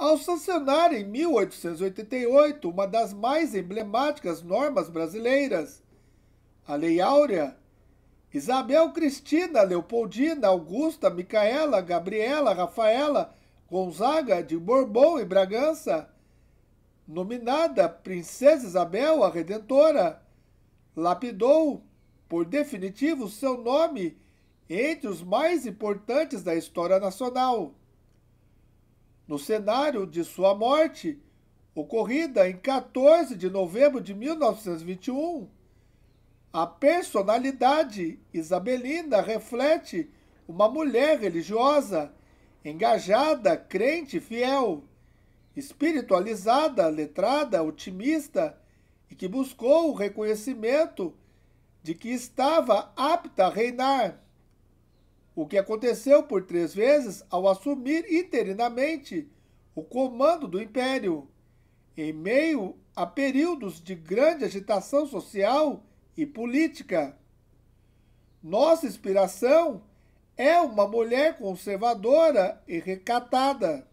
ao sancionar em 1888 uma das mais emblemáticas normas brasileiras, a Lei Áurea, Isabel Cristina, Leopoldina, Augusta, Micaela, Gabriela, Rafaela, Gonzaga de Bourbon e Bragança, nominada Princesa Isabel a Redentora, lapidou por definitivo seu nome entre os mais importantes da história nacional no cenário de sua morte, ocorrida em 14 de novembro de 1921, a personalidade isabelina reflete uma mulher religiosa, engajada, crente fiel, espiritualizada, letrada, otimista e que buscou o reconhecimento de que estava apta a reinar o que aconteceu por três vezes ao assumir interinamente o comando do império, em meio a períodos de grande agitação social e política. Nossa inspiração é uma mulher conservadora e recatada.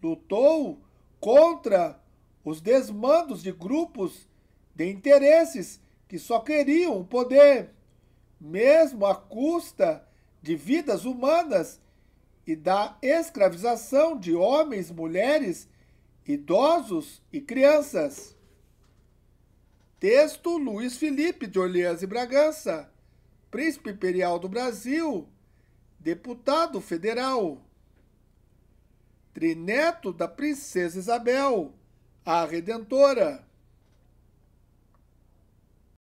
Lutou contra os desmandos de grupos de interesses que só queriam o poder mesmo à custa de vidas humanas e da escravização de homens, mulheres, idosos e crianças. Texto Luiz Felipe de Orleans e Bragança, Príncipe Imperial do Brasil, Deputado Federal. Trineto da Princesa Isabel, a Redentora.